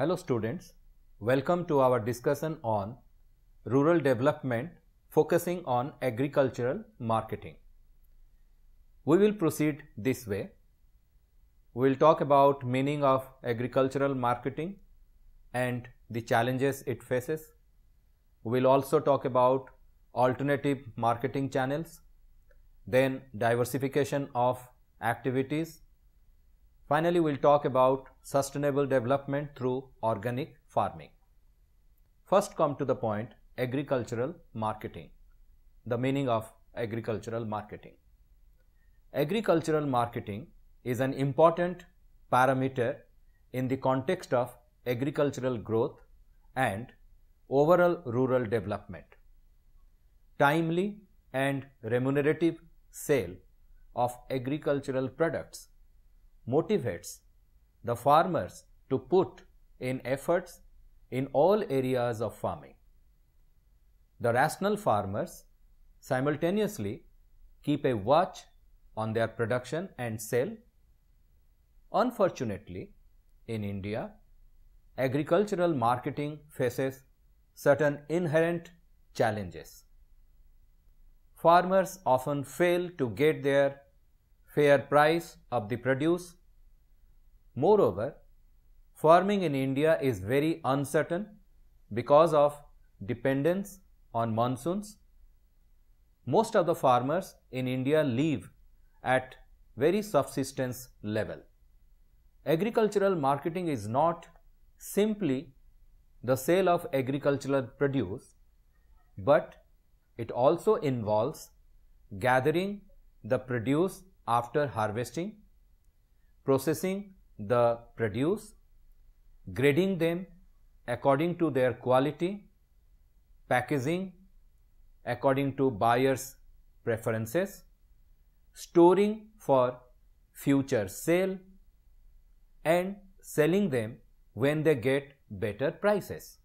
Hello students, welcome to our discussion on rural development focusing on agricultural marketing. We will proceed this way. We will talk about meaning of agricultural marketing and the challenges it faces. We will also talk about alternative marketing channels, then diversification of activities Finally, we'll talk about sustainable development through organic farming. First come to the point agricultural marketing. The meaning of agricultural marketing. Agricultural marketing is an important parameter in the context of agricultural growth and overall rural development. Timely and remunerative sale of agricultural products motivates the farmers to put in efforts in all areas of farming. The rational farmers simultaneously keep a watch on their production and sell. Unfortunately, in India, agricultural marketing faces certain inherent challenges. Farmers often fail to get their fair price of the produce Moreover, farming in India is very uncertain because of dependence on monsoons. Most of the farmers in India live at very subsistence level. Agricultural marketing is not simply the sale of agricultural produce, but it also involves gathering the produce after harvesting, processing the produce, grading them according to their quality, packaging according to buyer's preferences, storing for future sale and selling them when they get better prices.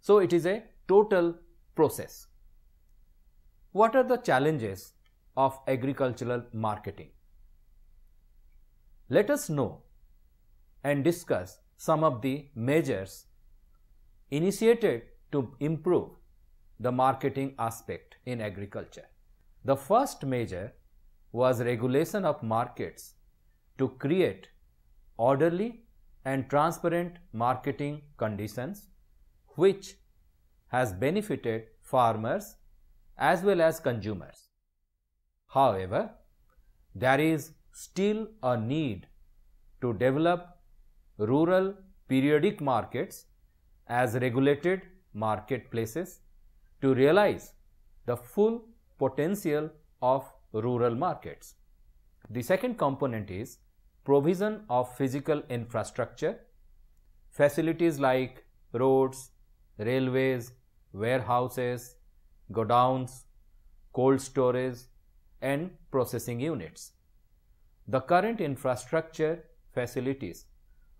So, it is a total process. What are the challenges of agricultural marketing? Let us know and discuss some of the measures initiated to improve the marketing aspect in agriculture. The first measure was regulation of markets to create orderly and transparent marketing conditions which has benefited farmers as well as consumers. However, there is still a need to develop rural periodic markets as regulated marketplaces to realize the full potential of rural markets. The second component is provision of physical infrastructure, facilities like roads, railways, warehouses, godowns, cold storage and processing units. The current infrastructure facilities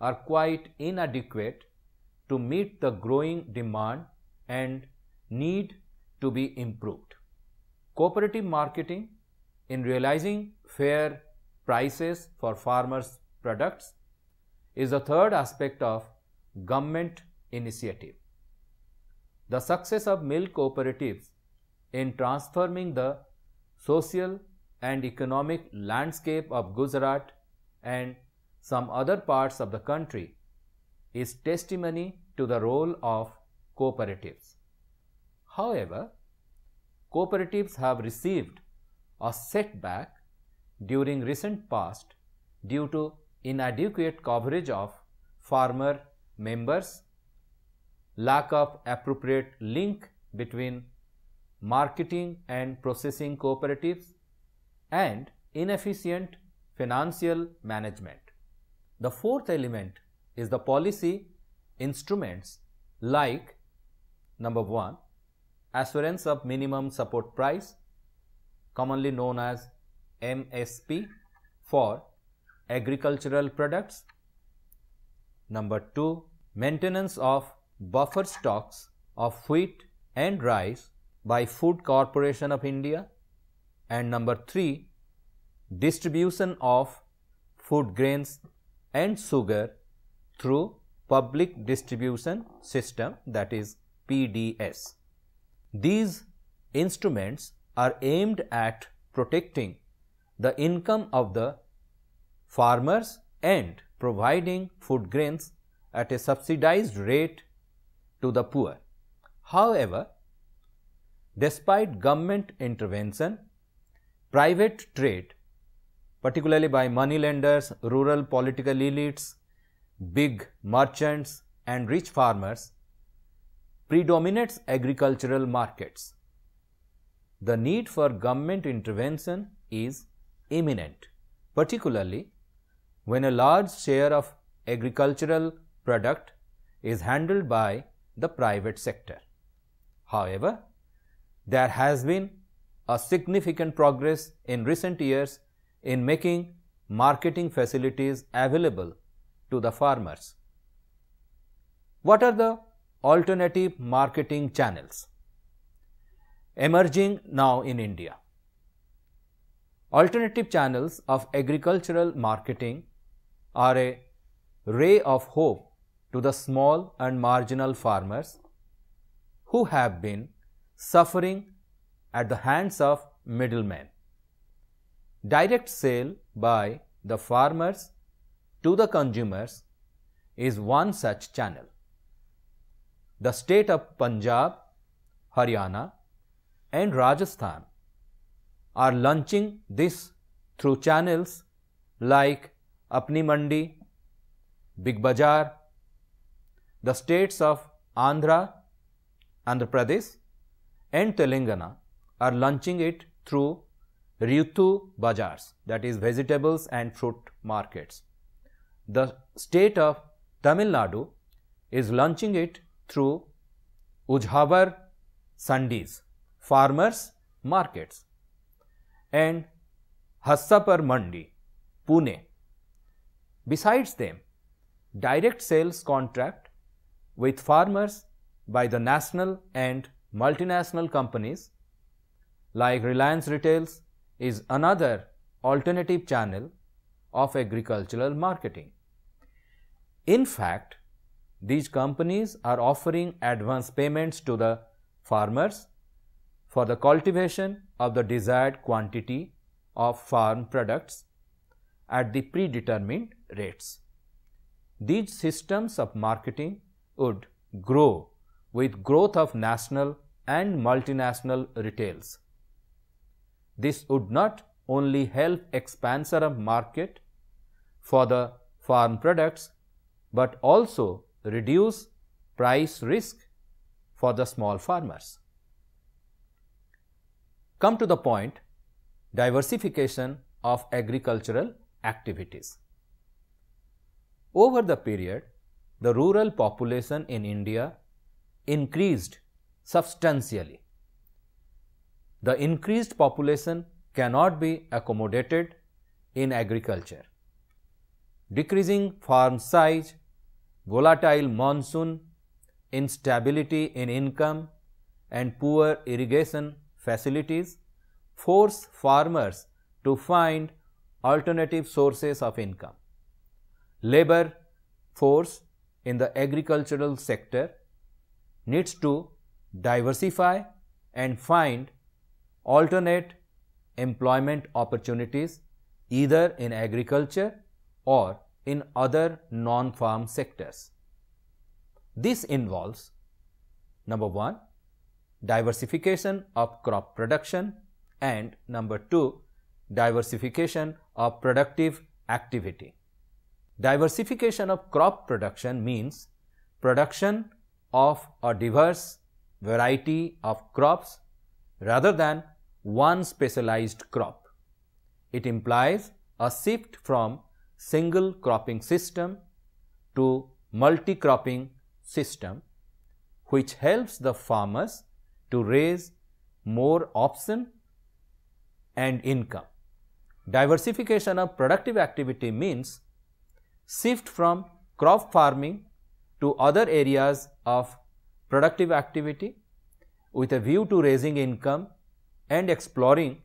are quite inadequate to meet the growing demand and need to be improved. Cooperative marketing in realizing fair prices for farmers' products is the third aspect of government initiative. The success of milk cooperatives in transforming the social and economic landscape of Gujarat and some other parts of the country is testimony to the role of cooperatives. However, cooperatives have received a setback during recent past due to inadequate coverage of farmer members, lack of appropriate link between marketing and processing cooperatives, and inefficient financial management. The fourth element is the policy instruments like number 1 assurance of minimum support price commonly known as MSP for agricultural products number 2 maintenance of buffer stocks of wheat and rice by Food Corporation of India and number 3 distribution of food grains and sugar through public distribution system that is PDS. These instruments are aimed at protecting the income of the farmers and providing food grains at a subsidized rate to the poor. However, despite government intervention, private trade particularly by moneylenders, rural political elites, big merchants and rich farmers, predominates agricultural markets. The need for government intervention is imminent, particularly when a large share of agricultural product is handled by the private sector. However, there has been a significant progress in recent years in making marketing facilities available to the farmers. What are the alternative marketing channels emerging now in India? Alternative channels of agricultural marketing are a ray of hope to the small and marginal farmers who have been suffering at the hands of middlemen. Direct sale by the farmers to the consumers is one such channel. The state of Punjab, Haryana and Rajasthan are launching this through channels like Apni Mandi, Big Bazaar, the states of Andhra, Andhra Pradesh and Telangana are launching it through Ritu Bazars, that is vegetables and fruit markets. The state of Tamil Nadu is launching it through Ujhavar Sundays, farmers markets and Hassapar Mandi, Pune. Besides them, direct sales contract with farmers by the national and multinational companies like Reliance Retails, is another alternative channel of agricultural marketing. In fact, these companies are offering advance payments to the farmers for the cultivation of the desired quantity of farm products at the predetermined rates. These systems of marketing would grow with growth of national and multinational retails. This would not only help expand of market for the farm products, but also reduce price risk for the small farmers. Come to the point, diversification of agricultural activities. Over the period, the rural population in India increased substantially the increased population cannot be accommodated in agriculture. Decreasing farm size, volatile monsoon, instability in income and poor irrigation facilities force farmers to find alternative sources of income. Labor force in the agricultural sector needs to diversify and find alternate employment opportunities either in agriculture or in other non-farm sectors. This involves number 1 diversification of crop production and number 2 diversification of productive activity. Diversification of crop production means production of a diverse variety of crops rather than one specialized crop. It implies a shift from single cropping system to multi-cropping system which helps the farmers to raise more option and income. Diversification of productive activity means shift from crop farming to other areas of productive activity with a view to raising income and exploring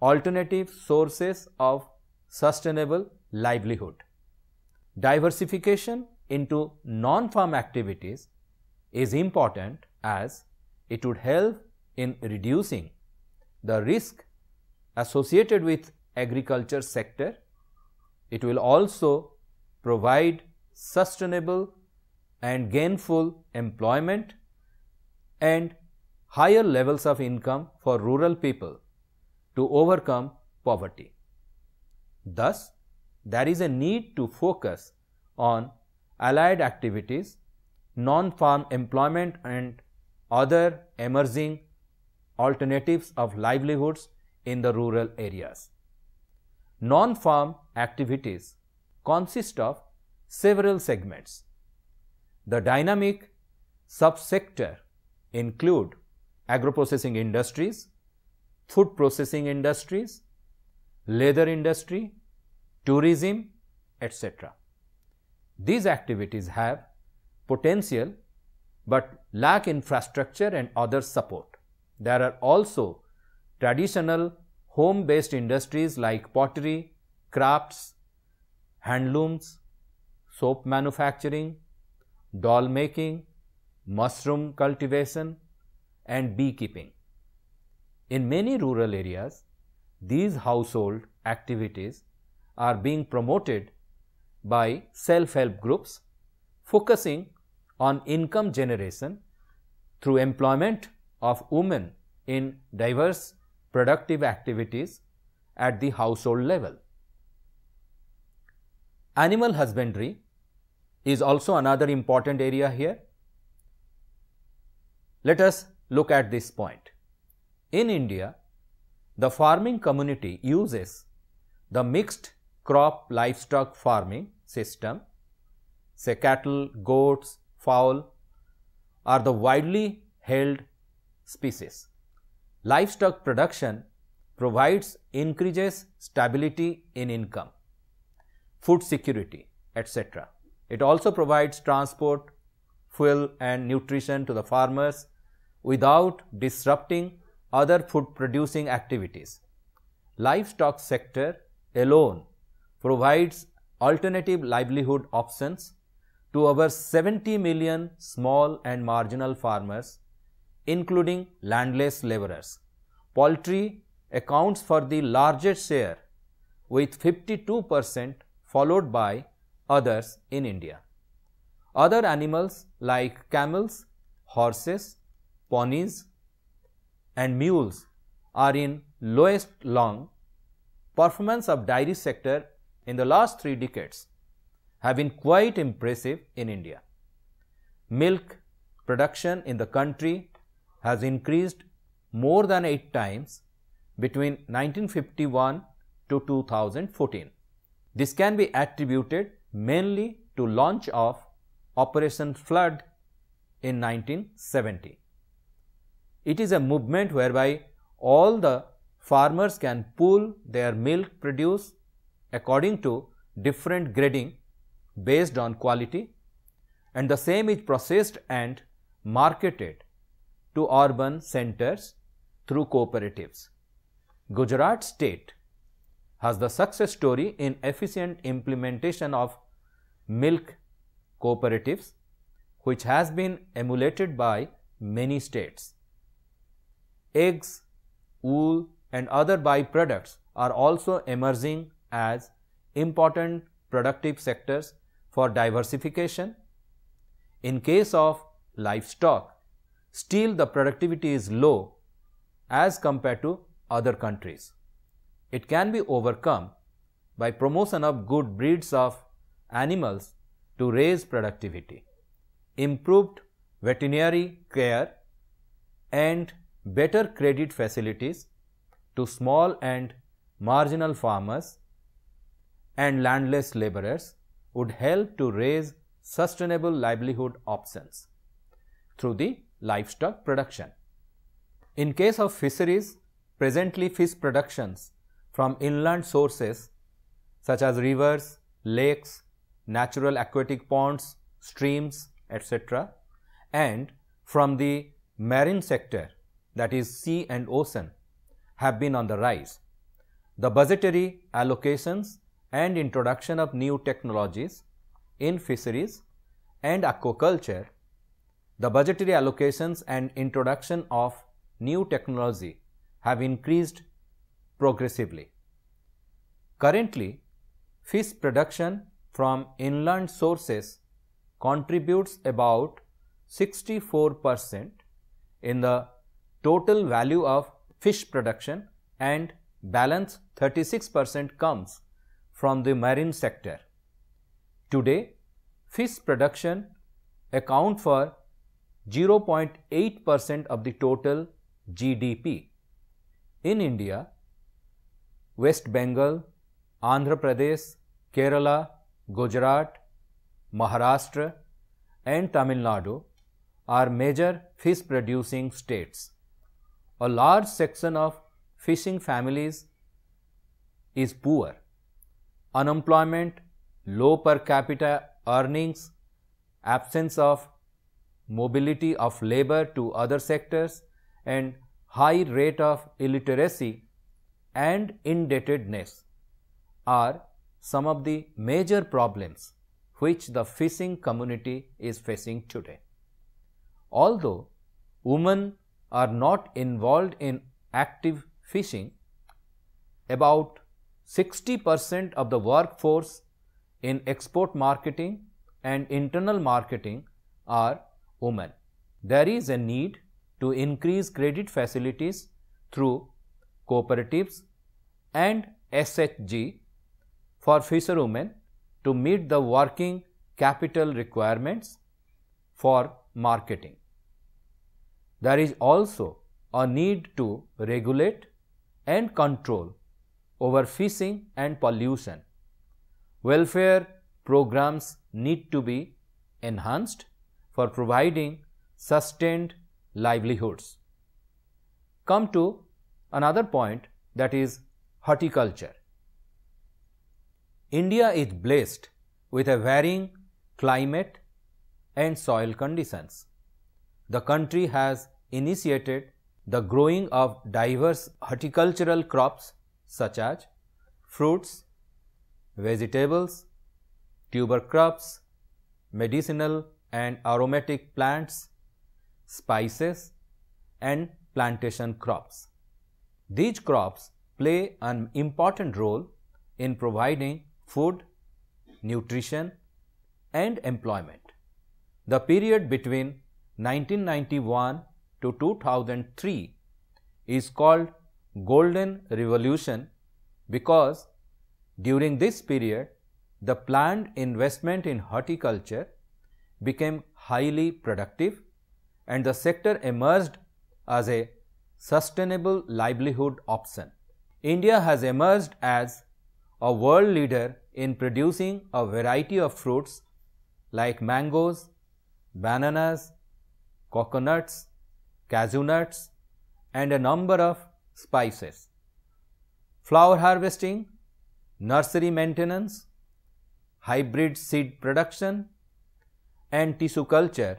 alternative sources of sustainable livelihood. Diversification into non-farm activities is important as it would help in reducing the risk associated with agriculture sector. It will also provide sustainable and gainful employment and higher levels of income for rural people to overcome poverty. Thus, there is a need to focus on allied activities, non-farm employment and other emerging alternatives of livelihoods in the rural areas. Non-farm activities consist of several segments. The dynamic subsector include agro-processing industries, food processing industries, leather industry, tourism, etc. These activities have potential but lack infrastructure and other support. There are also traditional home based industries like pottery, crafts, handlooms, soap manufacturing, doll making, mushroom cultivation, and beekeeping. In many rural areas, these household activities are being promoted by self-help groups focusing on income generation through employment of women in diverse productive activities at the household level. Animal husbandry is also another important area here. Let us look at this point. In India, the farming community uses the mixed crop livestock farming system, say cattle, goats, fowl are the widely held species. Livestock production provides increases stability in income, food security, etc. It also provides transport, fuel and nutrition to the farmers without disrupting other food producing activities. Livestock sector alone provides alternative livelihood options to over 70 million small and marginal farmers including landless laborers. Poultry accounts for the largest share with 52 percent followed by others in India. Other animals like camels, horses, ponies, and mules are in lowest long performance of dairy sector in the last three decades have been quite impressive in India. Milk production in the country has increased more than 8 times between 1951 to 2014. This can be attributed mainly to launch of Operation Flood in 1970. It is a movement whereby all the farmers can pool their milk produce according to different grading based on quality and the same is processed and marketed to urban centers through cooperatives. Gujarat state has the success story in efficient implementation of milk cooperatives, which has been emulated by many states eggs, wool and other byproducts are also emerging as important productive sectors for diversification. In case of livestock, still the productivity is low as compared to other countries. It can be overcome by promotion of good breeds of animals to raise productivity, improved veterinary care and better credit facilities to small and marginal farmers and landless laborers would help to raise sustainable livelihood options through the livestock production. In case of fisheries, presently fish productions from inland sources such as rivers, lakes, natural aquatic ponds, streams, etc. and from the marine sector that is sea and ocean, have been on the rise. The budgetary allocations and introduction of new technologies in fisheries and aquaculture, the budgetary allocations and introduction of new technology have increased progressively. Currently, fish production from inland sources contributes about 64 percent in the total value of fish production and balance 36% comes from the marine sector. Today, fish production account for 0.8% of the total GDP. In India, West Bengal, Andhra Pradesh, Kerala, Gujarat, Maharashtra and Tamil Nadu are major fish producing states a large section of fishing families is poor. Unemployment, low per capita earnings, absence of mobility of labor to other sectors and high rate of illiteracy and indebtedness are some of the major problems which the fishing community is facing today. Although women are not involved in active fishing, about 60 percent of the workforce in export marketing and internal marketing are women. There is a need to increase credit facilities through cooperatives and SHG for fisherwomen to meet the working capital requirements for marketing. There is also a need to regulate and control over fishing and pollution. Welfare programs need to be enhanced for providing sustained livelihoods. Come to another point that is horticulture. India is blessed with a varying climate and soil conditions the country has initiated the growing of diverse horticultural crops such as fruits, vegetables, tuber crops, medicinal and aromatic plants, spices and plantation crops. These crops play an important role in providing food, nutrition and employment. The period between 1991 to 2003 is called Golden Revolution because during this period the planned investment in horticulture became highly productive and the sector emerged as a sustainable livelihood option. India has emerged as a world leader in producing a variety of fruits like mangoes, bananas, coconuts, cashew nuts, and a number of spices. Flower harvesting, nursery maintenance, hybrid seed production, and tissue culture,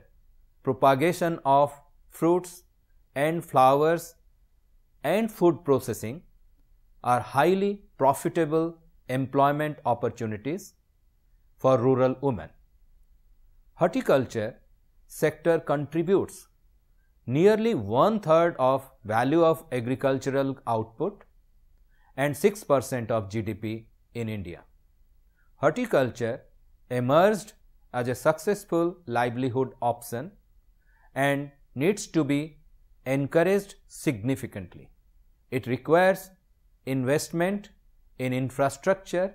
propagation of fruits and flowers and food processing are highly profitable employment opportunities for rural women. Horticulture sector contributes nearly one third of value of agricultural output and 6 percent of GDP in India. Horticulture emerged as a successful livelihood option and needs to be encouraged significantly. It requires investment in infrastructure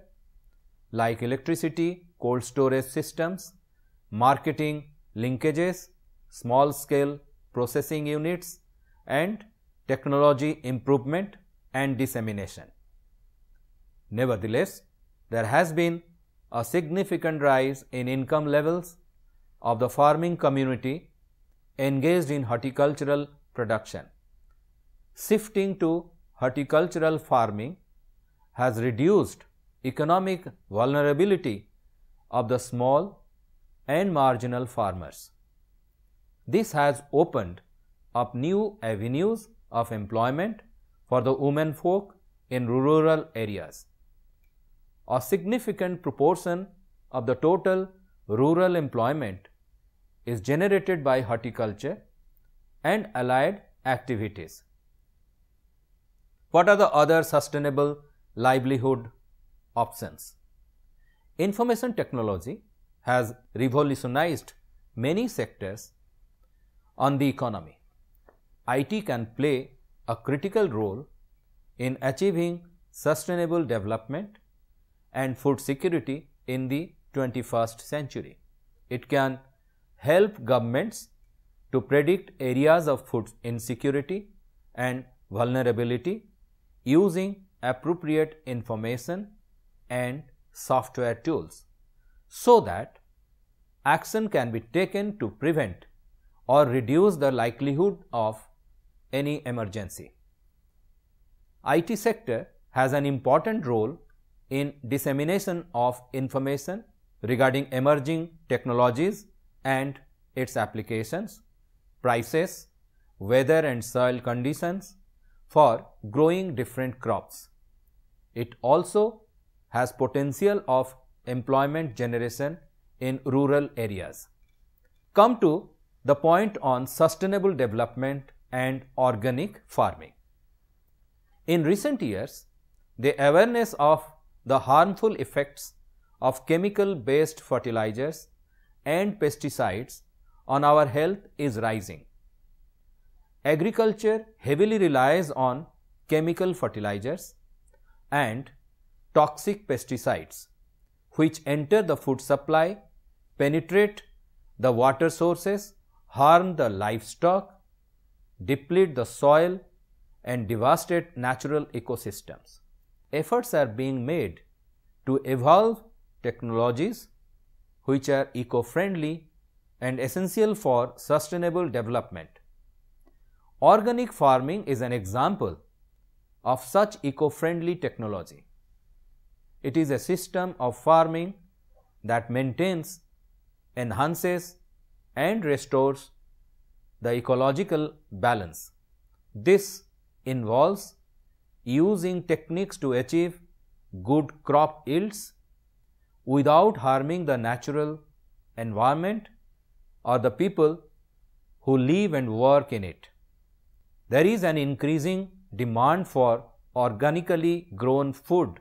like electricity, cold storage systems, marketing linkages, small scale processing units and technology improvement and dissemination. Nevertheless, there has been a significant rise in income levels of the farming community engaged in horticultural production. Shifting to horticultural farming has reduced economic vulnerability of the small and marginal farmers. This has opened up new avenues of employment for the women folk in rural areas. A significant proportion of the total rural employment is generated by horticulture and allied activities. What are the other sustainable livelihood options? Information technology has revolutionized many sectors on the economy. IT can play a critical role in achieving sustainable development and food security in the 21st century. It can help governments to predict areas of food insecurity and vulnerability using appropriate information and software tools so that action can be taken to prevent or reduce the likelihood of any emergency. IT sector has an important role in dissemination of information regarding emerging technologies and its applications, prices, weather and soil conditions for growing different crops. It also has potential of employment generation in rural areas. Come to the point on sustainable development and organic farming. In recent years, the awareness of the harmful effects of chemical based fertilizers and pesticides on our health is rising. Agriculture heavily relies on chemical fertilizers and toxic pesticides which enter the food supply, penetrate the water sources, harm the livestock, deplete the soil and devastate natural ecosystems. Efforts are being made to evolve technologies which are eco-friendly and essential for sustainable development. Organic farming is an example of such eco-friendly technology. It is a system of farming that maintains, enhances and restores the ecological balance. This involves using techniques to achieve good crop yields without harming the natural environment or the people who live and work in it. There is an increasing demand for organically grown food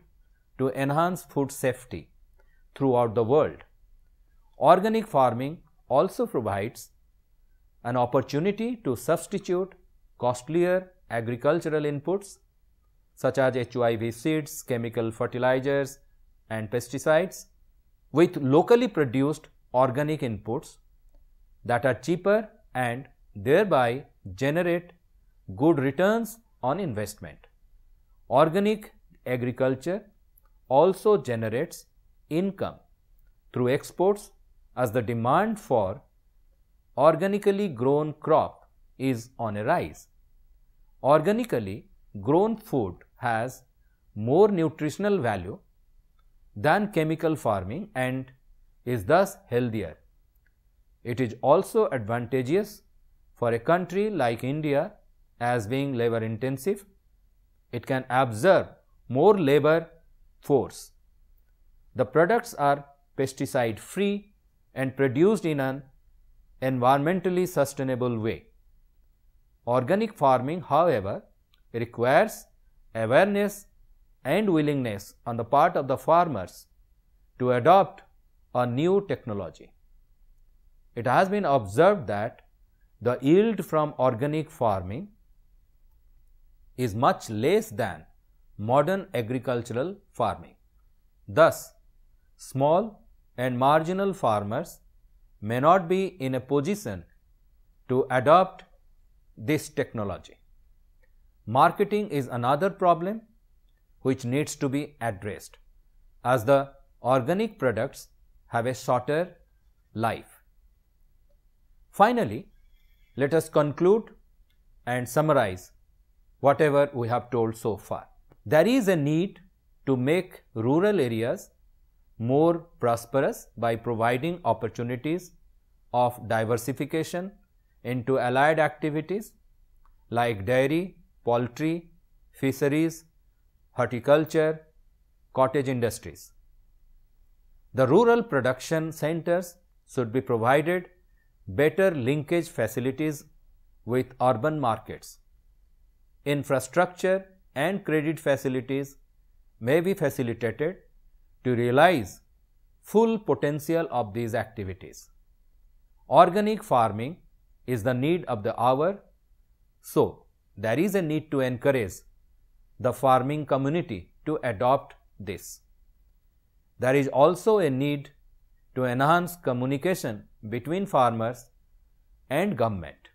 to enhance food safety throughout the world. Organic farming also provides an opportunity to substitute costlier agricultural inputs such as HYV seeds, chemical fertilizers and pesticides with locally produced organic inputs that are cheaper and thereby generate good returns on investment. Organic agriculture also generates income through exports as the demand for organically grown crop is on a rise. Organically grown food has more nutritional value than chemical farming and is thus healthier. It is also advantageous for a country like India as being labor intensive. It can absorb more labor force. The products are pesticide free and produced in an environmentally sustainable way. Organic farming however requires awareness and willingness on the part of the farmers to adopt a new technology. It has been observed that the yield from organic farming is much less than modern agricultural farming. Thus, small and marginal farmers may not be in a position to adopt this technology. Marketing is another problem which needs to be addressed as the organic products have a shorter life. Finally, let us conclude and summarize whatever we have told so far. There is a need to make rural areas more prosperous by providing opportunities of diversification into allied activities like dairy, poultry, fisheries, horticulture, cottage industries. The rural production centers should be provided better linkage facilities with urban markets. Infrastructure and credit facilities may be facilitated to realize full potential of these activities. Organic farming is the need of the hour. So, there is a need to encourage the farming community to adopt this. There is also a need to enhance communication between farmers and government.